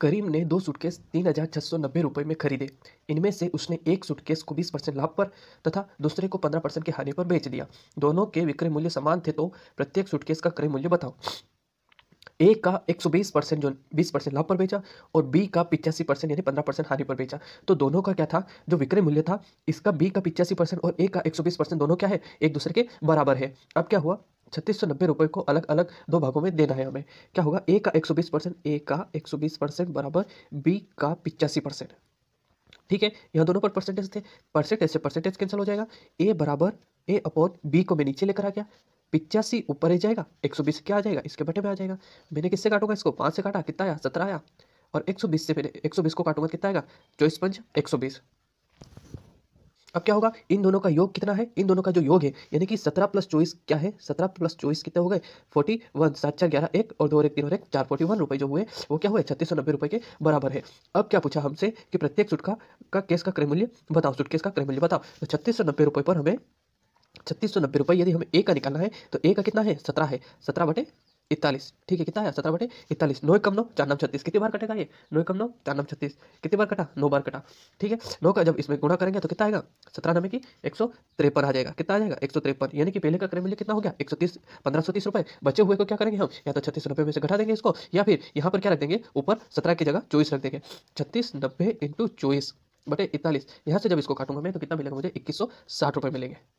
करीम ने दो सूटकेस तीन हज़ार छः सौ नब्बे रुपये में खरीदे इनमें से उसने एक सूटकेस को बीस परसेंट लाभ पर तथा दूसरे को पंद्रह परसेंट के हानि पर बेच दिया दोनों के विक्रय मूल्य समान थे तो प्रत्येक सूटकेस का क्रय मूल्य बताओ ए का एक सौ बीस परसेंट जो बीस परसेंट लाभ पर बेचा और बी का पिचासी परसेंट यानी पंद्रह परसेंट हानि पर बेचा तो दोनों का क्या था जो विक्रय मूल्य था इसका बी का पिचासी परसेंट और ए का एक सौ बीस परसेंट दोनों क्या है एक दूसरे के बराबर है अब क्या हुआ छत्तीस सौ नब्बे रुपये को अलग अलग दो भागों में देना है हमें क्या होगा ए का एक सौ बीस परसेंट ए का एक सौ बीस परसेंट बराबर बी का पिचासी परसेंट ठीक है यहाँ दोनों पर परसेंटेज थे परसेंटेज से परसेंटेज कैंसिल हो जाएगा ए बराबर ए अपॉन बी को मैं नीचे लेकर आ गया पिचासी ऊपर ही जाएगा एक सौ बीस क्या आ जाएगा इसके बटे में आ जाएगा मैंने किससे काटूंगा इसको पाँच से काटा कितना आया सत्रह आया और एक सौ बीस से मैंने एक सौ बीस को काटूंगा कितना आएगा चौबीस पंच एक सौ बीस अब क्या होगा इन दोनों का योग कितना है इन दोनों का जो योग है यानी कि सत्रह प्लस चौबीस क्या है सत्रह प्लस चौबीस कितने हो गए फोर्टी वन सात चार ग्यारह एक और दो और एक तीन और एक चार फोर्टी वन रुपये जो हुए वो क्या हुए छत्तीस सौ नब्बे रुपये के बराबर है अब क्या पूछा हमसे कि प्रत्येक सूट का, का केस का क्रय मूल्य बताओ सूट केस का क्रय मूल्य बताओ तो छत्तीस सौ नब्बे रुपये पर हमें छत्तीस सौ नब्बे रुपये यदि हमें ए का निकालना है तो ए का कितना है सत्रह है सत्रह बटे इकतालीस ठीक है कितना है सत्रह बटे इकतालीस नौ एक कम नौ चार नम छत्तीस कितनी बार कटेगा ये नौ कम नौ चार नम छत्तीस कितनी बार कटा नौ बार कटा ठीक है नौ का जब इसमें गुणा करेंगे तो कितना आएगा सत्रह नमे की एक सौ तिरपन आ जाएगा कितना आ जाएगा एक सौ तिरपन यानी कि पहले का क्रम मूल्य कितना हो गया एक सौ तीस पंद्रह सौ तीस रुपये बचे हुए को क्या करेंगे हम या तो छत्तीस नब्बे में से घटा देंगे इसको या फिर यहाँ पर क्या रख देंगे ऊपर सत्रह की जगह चौबीस रख देंगे छत्तीस नब्बे इंटू चौबीस बटे इकतालीस यहाँ से जब इसको काटूंगा मैं तो कितना मिलेगा मुझे इक्कीस सौ साठ रुपये मिलेंगे